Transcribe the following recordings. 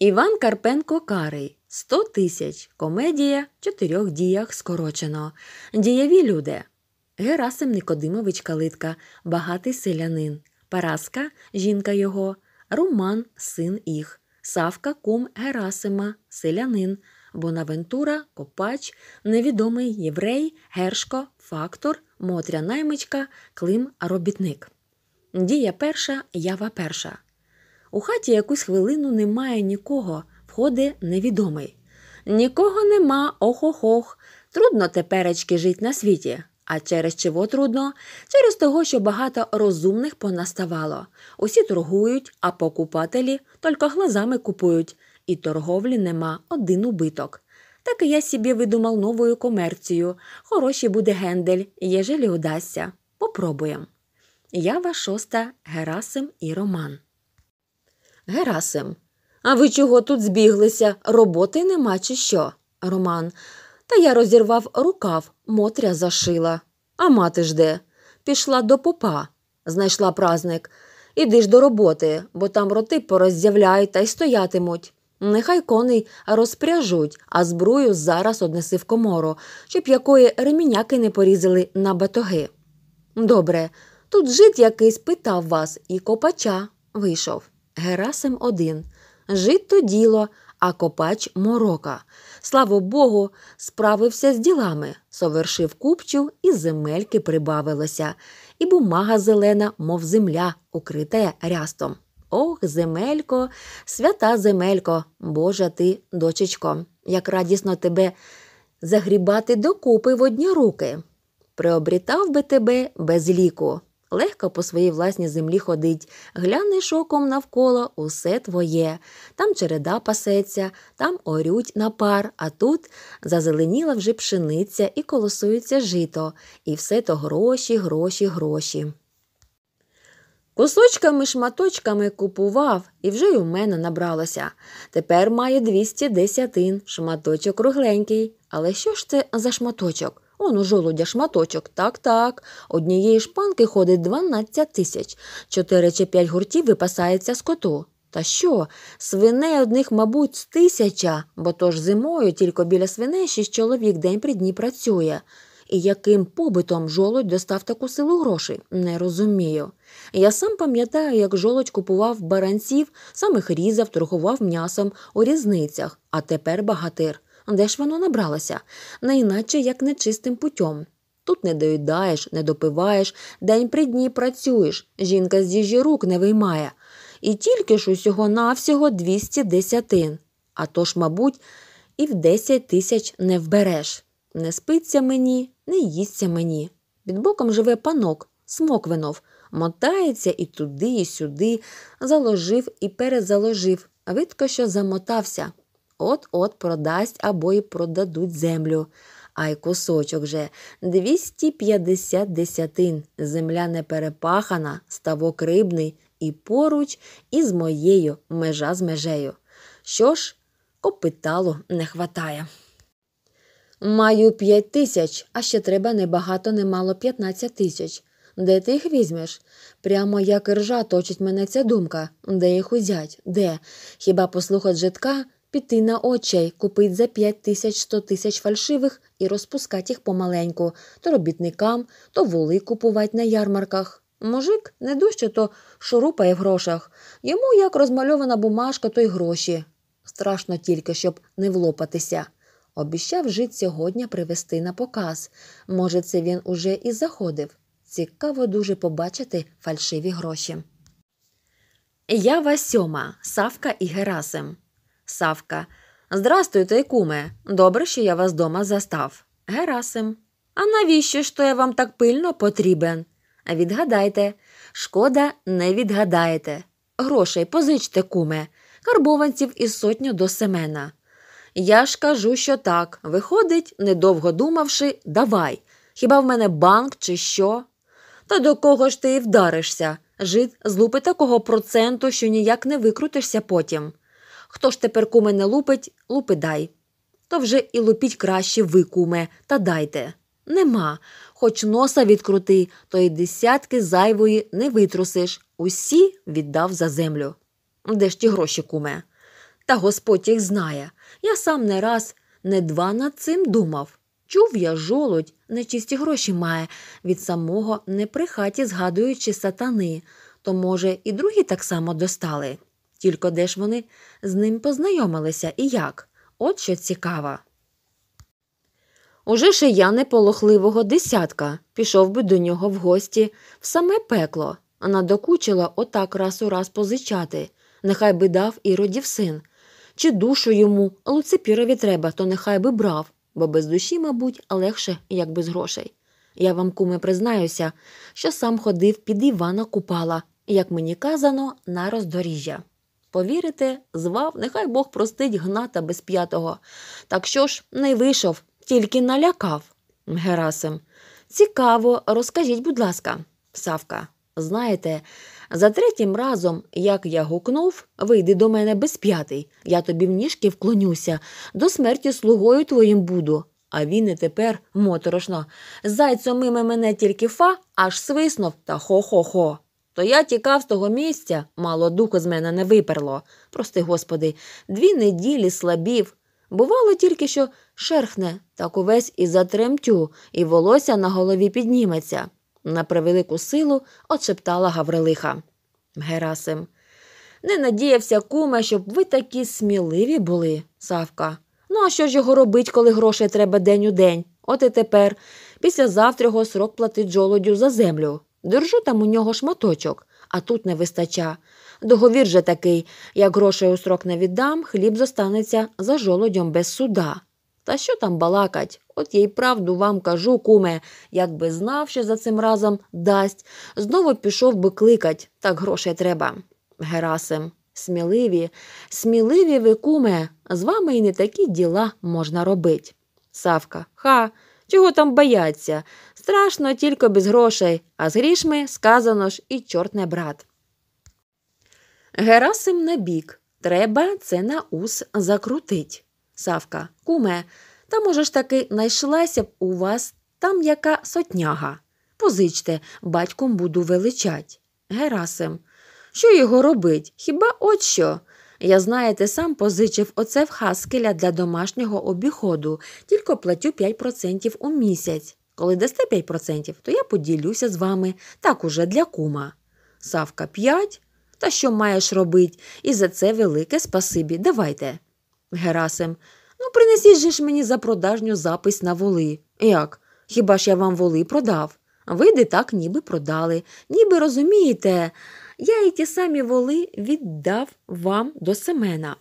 Іван Карпенко Карий 100 тисяч. Комедія в чотирьох діях скорочено. Дієві люди. Герасим Никодимович Калитка, багатий селянин. Параска жінка його, Роман, син їх, Савка кум Герасима, селянин, Бонавентура, Копач, невідомий єврей, Гершко, Фактор, Мотря Наймичка, Клим Робітник. Дія перша, ява перша. У хаті якусь хвилину немає нікого, входить невідомий. Нікого нема, охохох. Трудно теперечки жить на світі. А через чого трудно? Через того, що багато розумних понаставало. Усі торгують, а покупателі тільки глазами купують, і торговлі нема один убиток. Так і я собі видумав новою комерцію. Хороший буде гендель, єжелі удасться. Попробуємо. Ява шоста, Герасим і Роман. Герасим. А ви чого тут збіглися? Роботи нема, чи що? Роман. Та я розірвав рукав, Мотря зашила. А мати ж де? Пішла до попа, знайшла празник. Іди ж до роботи, бо там роти пороззявляють та й стоятимуть. Нехай коней розпряжуть, а збрую зараз однеси в комору, щоб якої реміняки не порізали на батоги. Добре, тут жит якийсь питав вас і копача вийшов. Герасим один. Жит то діло, а копач морока. Слава Богу, справився з ділами, совершив купчу, і земельки прибавилося, і бумага зелена, мов земля, укрита рястом. Ох, земелько, свята земелько, боже ти, дочечко, як радісно тебе загрібати докупи в одні руки. Приобрітав би тебе без ліку, Легко по своїй власній землі ходить, Глянеш оком навколо усе твоє. Там череда пасеться, там орють на пар, а тут зазеленіла вже пшениця і колосується жито, і все то гроші, гроші, гроші. Кусочками шматочками купував і вже й у мене набралося. Тепер має двісті десятин, шматочок кругленький. Але що ж це за шматочок? Он у жолудя шматочок, так, так. Однієї шпанки ходить 12 тисяч, чотири чи п'ять гуртів випасається скоту. Та що, свиней одних, мабуть, з тисяча, бо тож зимою тільки біля свиней шість чоловік день при дні працює. І яким побитом жолудь достав таку силу грошей, не розумію. Я сам пам'ятаю, як жолудь купував баранців, самих різав, торгував м'ясом у різницях, а тепер багатир. Де ж воно набралося? найначе як нечистим путем. Тут не доїдаєш, не допиваєш, день при дні працюєш, жінка з їжі рук не виймає. І тільки ж усього навсього 200 десятин. А то ж, мабуть, і в 10 тисяч не вбереш. Не спиться мені, не їсться мені. Під боком живе панок, смоквинов, мотається і туди, і сюди, заложив і перезаложив, видко що замотався от-от продасть або й продадуть землю. А й кусочок же 250 десятин. Земля не перепахана, ставок рибний, і поруч, із моєю межа з межею. Що ж, опиталу не хватає. Маю п'ять тисяч, а ще треба небагато, немало п'ятнадцять тисяч. Де ти їх візьмеш? Прямо як ржа точить мене ця думка, де їх узять, де? Хіба послухать житка, піти на очей, купить за 5 тисяч 100 тисяч фальшивих і розпускати їх помаленьку, то робітникам, то воли купувати на ярмарках. Мужик не дужче то шурупає в грошах. Йому як розмальована бумажка, то й гроші. Страшно тільки, щоб не влопатися. Обіщав жит сьогодні привезти на показ. Може, це він уже і заходив. Цікаво дуже побачити фальшиві гроші. Я Васьома, Савка і Герасим. Савка. Здрастуйте, куме. Добре, що я вас дома застав. Герасим. А навіщо ж то я вам так пильно потрібен? Відгадайте, шкода, не відгадаєте. Грошей позичте, куме, карбованців із сотню до Семена. Я ж кажу, що так. Виходить, недовго думавши, давай. Хіба в мене банк чи що? Та до кого ж ти і вдаришся? Жид злупи такого проценту, що ніяк не викрутишся потім. Хто ж тепер куми не лупить, лупи дай. То вже і лупіть краще ви, куме, та дайте. Нема. Хоч носа відкрути, то й десятки зайвої не витрусиш. Усі віддав за землю. Де ж ті гроші, куме? Та господь їх знає. Я сам не раз, не два над цим думав. Чув я жолудь, нечисті гроші має, від самого не при хаті згадуючи сатани, то, може, і другі так само достали. Тільки де ж вони з ним познайомилися і як? От що цікаво. Уже шияни полохливого десятка пішов би до нього в гості в саме пекло, а надокучила отак раз у раз позичати, нехай би дав і родів син. Чи душу йому Луципірові треба, то нехай би брав, бо без душі, мабуть, легше, як без грошей. Я вам, куме, признаюся, що сам ходив під Івана Купала, як мені казано, на роздоріжжя повірити, звав, нехай Бог простить гната без п'ятого. Так що ж не вийшов, тільки налякав. Герасим. Цікаво, розкажіть, будь ласка, Савка, знаєте, за третім разом, як я гукнув, вийди до мене без п'ятий, я тобі в ніжки вклонюся, до смерті слугою твоїм буду. А він і тепер моторошно. Зайцем миме мене тільки фа, аж свиснув та хо-хо-хо. То я тікав з того місця, мало духу з мене не виперло. Прости, господи, дві неділі слабів. Бувало тільки, що шерхне, так увесь і затремтю, і волосся на голові підніметься. На превелику силу отшептала Гаврилиха. Герасим. Не надіявся, куме, щоб ви такі сміливі були, Савка. Ну, а що ж його робить, коли грошей треба день у день? От і тепер, після завтрього срок платить жолодю за землю. Держу там у нього шматочок, а тут не вистача. Договір же такий як грошей у срок не віддам, хліб зостанеться за жолодьом без суда. Та що там балакать? От я й правду вам кажу, куме, якби знав, що за цим разом дасть, знову пішов би кликать, так грошей треба. Герасим, сміливі, сміливі ви, куме, з вами і не такі діла можна робить. Савка, ха, Чого там бояться? Страшно тільки без грошей, а з грішми сказано ж і чорт не брат. Герасим набік. Треба це на ус закрутить. Савка, куме, та, може ж таки, найшлася б у вас там яка сотняга. Позичте, батьком буду величать. Герасим. Що його робить? Хіба от що? Я, знаєте, сам позичив оце в Хаскеля для домашнього обіходу, тільки платю 5% у місяць. Коли дасте 5%, то я поділюся з вами так уже для кума. Савка 5. Та що маєш робить? І за це велике спасибі. Давайте. Герасим, ну принесіть же ж мені за продажню запись на воли. Як? Хіба ж я вам воли продав? Ви де так ніби продали, ніби розумієте я і ті самі воли віддав вам до Семена.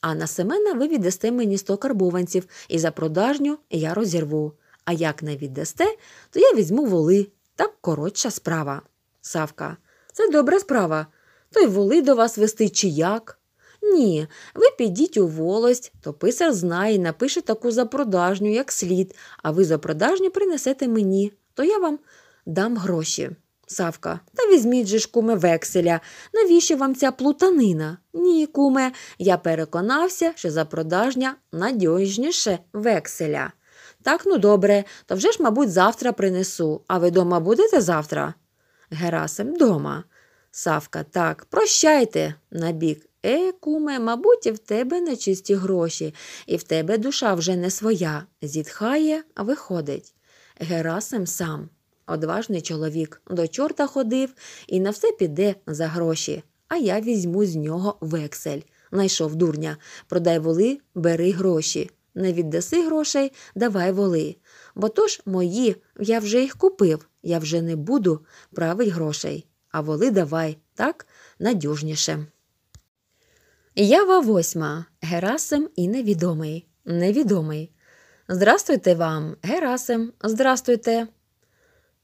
А на Семена ви віддасте мені сто карбованців, і за продажню я розірву. А як не віддасте, то я візьму воли. Так коротша справа. Савка. Це добра справа. То й воли до вас вести чи як? Ні, ви підіть у волость, то писар знає, напише таку запродажню, як слід, а ви за продажню принесете мені, то я вам дам гроші. Савка. Та візьміть же ж, куме, векселя. Навіщо вам ця плутанина? Ні, куме, я переконався, що за продажня надіжніше векселя. Так, ну добре, то вже ж, мабуть, завтра принесу. А ви дома будете завтра? Герасим дома. Савка, так, прощайте набік. Е, куме, мабуть, і в тебе нечисті гроші, і в тебе душа вже не своя. Зітхає, виходить. Герасим сам. Одважний чоловік до чорта ходив і на все піде за гроші. А я візьму з нього вексель. Найшов дурня. Продай воли, бери гроші. Не віддаси грошей, давай воли. Бо то ж мої, я вже їх купив, я вже не буду править грошей. А воли давай, так надюжніше. Ява восьма. Герасим і невідомий. Невідомий. Здрастуйте вам, Герасим. Здрастуйте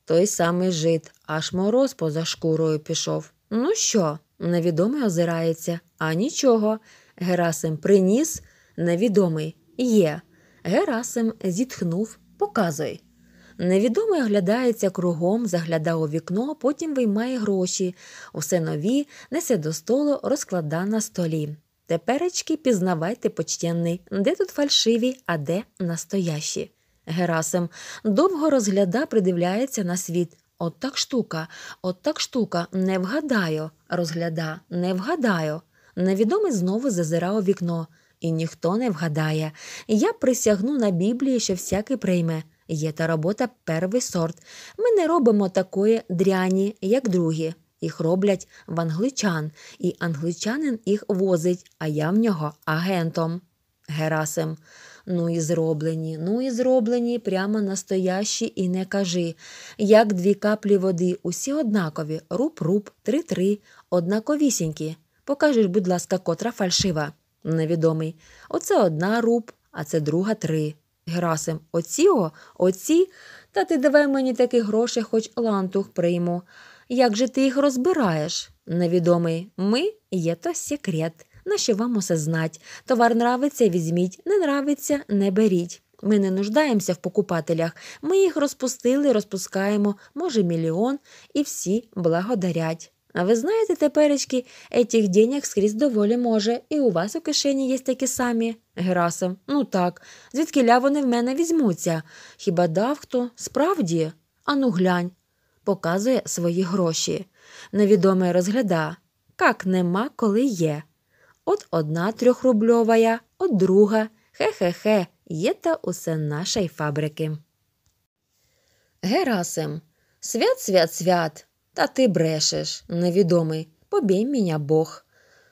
той самий жит, аж мороз поза шкурою пішов. Ну що? Невідомий озирається, а нічого. Герасим приніс, невідомий є. Герасим зітхнув, показуй. Невідомий оглядається кругом, заглядає у вікно, потім виймає гроші, усе нові, несе до столу, розклада на столі. Теперечки пізнавайте, почтенний, де тут фальшиві, а де настоящі. Герасим довго розгляда, придивляється на світ. От так штука, от так штука, не вгадаю, розгляда, не вгадаю. Невідомий знову зазирав у вікно, і ніхто не вгадає. Я присягну на Біблії, що всякий прийме. Є та робота перший сорт. Ми не робимо такої дряні, як другі. Їх роблять в англичан, і англичанин їх возить, а я в нього агентом. Герасим. Ну і зроблені, ну і зроблені, прямо настоящі, і не кажи. Як дві каплі води, усі однакові, руп-руп, три-три, однаковісінькі. Покажеш, будь ласка, котра фальшива. Невідомий. Оце одна руб, а це друга три. Герасим, оці о, оці, та ти давай мені такі гроші, хоч лантух прийму. Як же ти їх розбираєш? Невідомий ми є то секрет нащо вам усе знать. Товар нравиться, візьміть, не нравиться, не беріть. Ми не нуждаємося в покупателях. Ми їх розпустили, розпускаємо, може, мільйон, і всі благодарять. А ви знаєте, теперечки, етіх денег скрізь доволі може, і у вас у кишені є такі самі. Герасим, ну так, звідки ля вони в мене візьмуться? Хіба дав хто? Справді? Ану глянь, показує свої гроші. Невідомий розгляда. Как нема, коли є. От одна трьохрубльовая, от друга. Хе-хе-хе, є та усе нашої фабрики. Герасим. Свят, свят, свят. Та ти брешеш, невідомий. Побій мене Бог.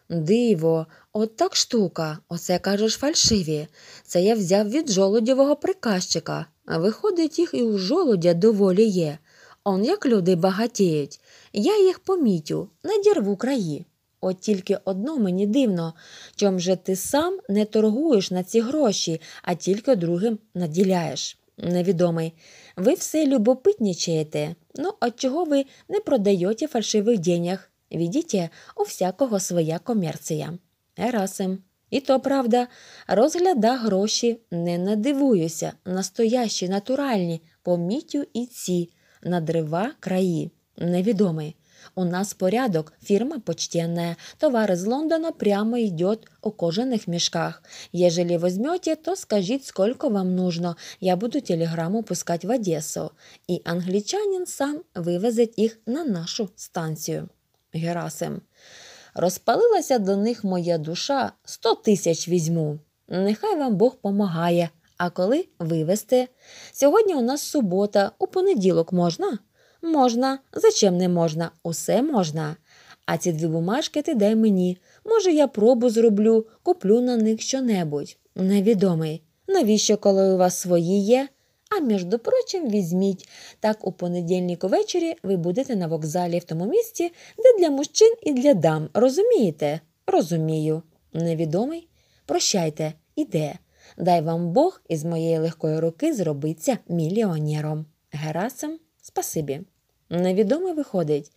Диво, от так штука, оце кажеш фальшиві. Це я взяв від жолудєвого приказчика, виходить, їх і у жолудя доволі є. Он як люди багатіють. Я їх помітю, надірву краї. От тільки одно мені дивно, чом же ти сам не торгуєш на ці гроші, а тільки другим наділяєш. Невідомий. Ви все любопитнічаєте. Ну, от чого ви не продаєте фальшивих денег? Відіте, у всякого своя комерція. Ерасим. І то правда, розгляда гроші не надивуюся, настоящі, натуральні, помітю і ці, надрива краї, невідомий. У нас порядок, фірма почтенне, товари з Лондона прямо идет у кожаных мішках. Ежели возьмете, то скажіть, сколько вам нужно. Я буду телеграму пускать в Одесу, і англічанин сам вывезет їх на нашу станцію. Герасим. Розпалилася до них моя душа, сто тисяч візьму. Нехай вам Бог помагає. А коли вивезти? Сьогодні у нас субота, у понеділок можна? Можна, зачем не можна, усе можна. А ці дві бумажки ти дай мені. Може, я пробу зроблю, куплю на них щонебудь. Невідомий. Навіщо, коли у вас свої є? А між прочим, візьміть. Так у понедільник увечері ви будете на вокзалі в тому місці, де для мужчин і для дам. Розумієте? Розумію. Невідомий? Прощайте, іде. Дай вам Бог із моєї легкої руки зробиться мільйонером. Герасим. Спасибі. Невідомо виходить.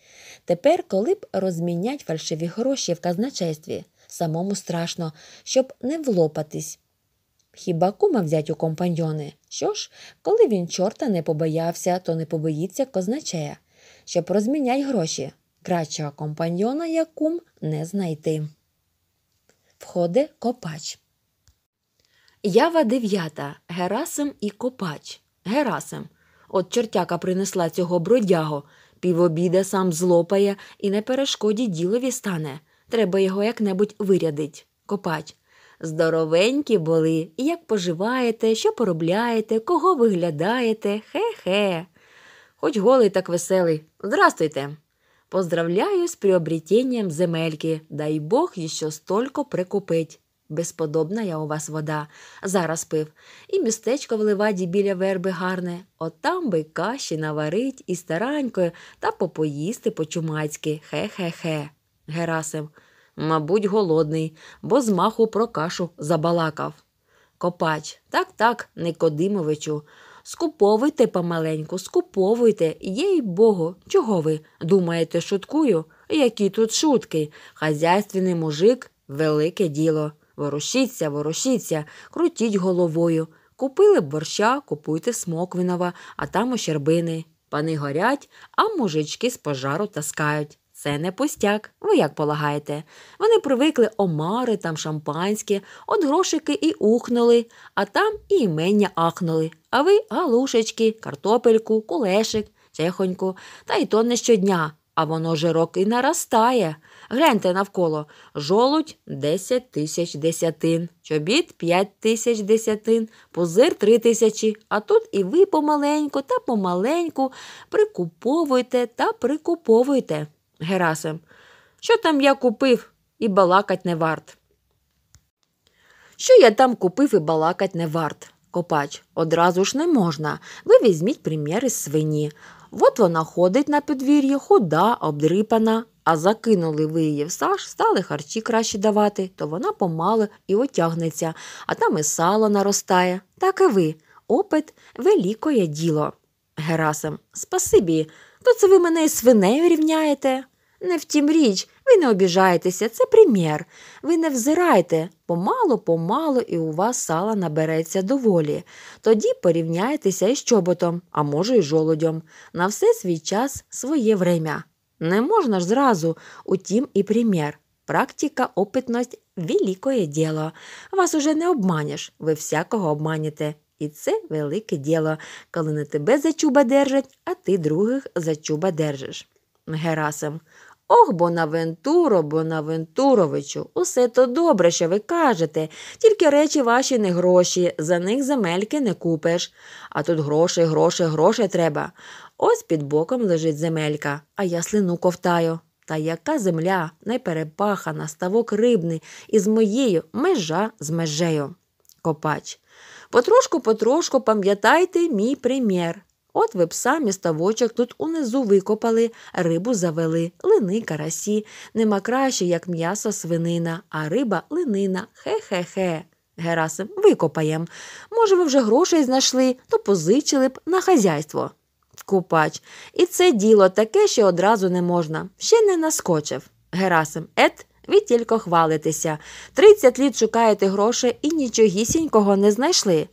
Тепер, коли б розмінять фальшиві гроші в казначействі, самому страшно, щоб не влопатись. Хіба кума взять у компаньйони? Що ж, коли він чорта не побоявся, то не побоїться козначея. щоб розмінять гроші. Кращого компаньйона, як кум, не знайти. Входи Копач. Ява дев'ята. Герасим і Копач. Герасим. От чортяка принесла цього бродяго, півобіда сам злопає і на перешкоді ділові стане. Треба його як-небудь вирядить, копать. Здоровенькі були, як поживаєте, що поробляєте, кого виглядаєте, хе-хе. Хоч голий, так веселий. Здрастуйте. Поздравляю з приобретенням земельки. Дай Бог іще столько прикупить. Безподобна я у вас вода, зараз пив, і містечко в леваді біля верби гарне, от там би каші наварить і старанькою та попоїсти по-чумацьки. Хе-хе-хе. Герасим. Мабуть, голодний, бо з маху про кашу забалакав. Копач, так, так, Никодимовичу. Скуповуйте помаленьку, скуповуйте, їй богу, чого ви? Думаєте, шуткую? Які тут шутки? Хазяйственний мужик велике діло. Ворушіться, ворушіться, крутіть головою. Купили б борща, купуйте смоквинова, а там ощербини. Пани горять, а мужички з пожару таскають. Це не пустяк, ви як полагаєте. Вони привикли омари там шампанське, от грошики і ухнули, а там і імення ахнули. А ви галушечки, картопельку, кулешик, чехоньку, та й то не щодня а воно же роки наростає. Гляньте навколо жолудь 10 тисяч десятин, чобіт 5 тисяч десятин, пузир 3 тисячі. А тут і ви помаленьку та помаленьку прикуповуйте та прикуповуйте. Герасим, що там я купив і балакать не варт? Що я там купив і балакать не варт? Копач, одразу ж не можна. Ви візьміть примір із свині. От вона ходить на підвір'ї, худа, обдрипана, а закинули ви її в саш, стали харчі краще давати, то вона помалу і отягнеться, а там і сало наростає. Так і ви. Опит великоє діло. Герасим, спасибі, то це ви мене і свинею рівняєте. Не втім річ. Ви не обіжаєтеся, це примір. Ви не взирайте, помало, помало, і у вас сала набереться доволі. Тоді порівняйтеся із чоботом, а може, й жолодьом. На все свій час, своє время. Не можна ж зразу, утім, і примір. Практика, опитність – великое діло. Вас уже не обманеш, ви всякого обманете. І це велике діло, коли не тебе за чуба держать, а ти других за чуба держиш. Герасим. Ох, Бонавентуро, Бонавентуровичу, усе то добре, що ви кажете, тільки речі ваші не гроші, за них земельки не купиш. А тут гроші, гроші, гроші треба. Ось під боком лежить земелька, а я слину ковтаю. Та яка земля неперепахана, ставок рибний, із моєю межа з межею. Копач. Потрошку, потрошку пам'ятайте мій примір. От ви пса міставочок тут унизу викопали, рибу завели, лини карасі. Нема краще, як м'ясо свинина, а риба линина. Хе-хе-хе. Герасим викопаєм. Може, ви вже грошей знайшли, то позичили б на хазяйство. Купач. І це діло таке, що одразу не можна. Ще не наскочив. Герасим Ет, ви тільки хвалитеся. Тридцять літ шукаєте грошей і нічогісінького не знайшли.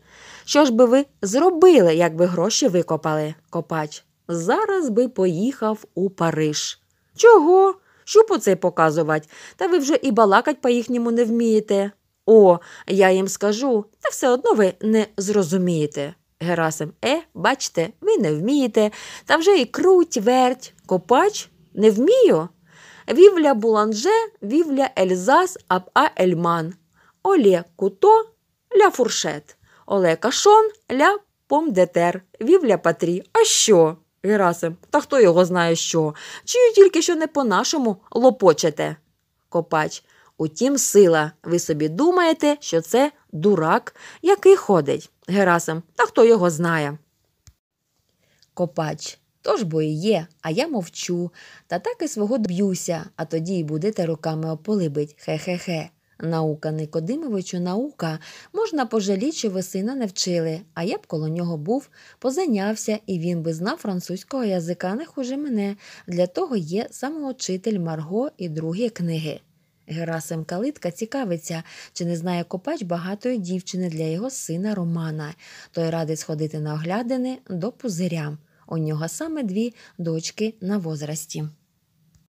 Що ж би ви зробили, якби гроші викопали, копач? Зараз би поїхав у Париж. Чого? Що по це показувати, та ви вже і балакать по їхньому не вмієте. О, я їм скажу, та все одно ви не зрозумієте. Герасим, е, бачте, ви не вмієте, та вже і круть, верть, копач не вмію. Вівля Буланже, вівля Ельзас, Аб-А Ельман, Олє Куто, Ля Фуршет. Оле Кашон, ля помдетер, вівля патрі. А що? Герасим, та хто його знає що? Чую тільки що не по-нашому лопочете. Копач. Утім, сила. Ви собі думаєте, що це дурак, який ходить. Герасим, та хто його знає? Копач. Тож бо і є, а я мовчу. Та так і свого доб'юся, а тоді й будете руками ополибить. Хе-хе-хе. Наука Никодимовичу, наука, можна що ви сина не вчили, а я б коло нього був, позайнявся, і він би знав французького язика не хуже мене. Для того є самоучитель Марго і другі книги. Герасим Калитка цікавиться, чи не знає копач багатої дівчини для його сина Романа. Той радить сходити на оглядини до пузиря. У нього саме дві дочки на возрасті.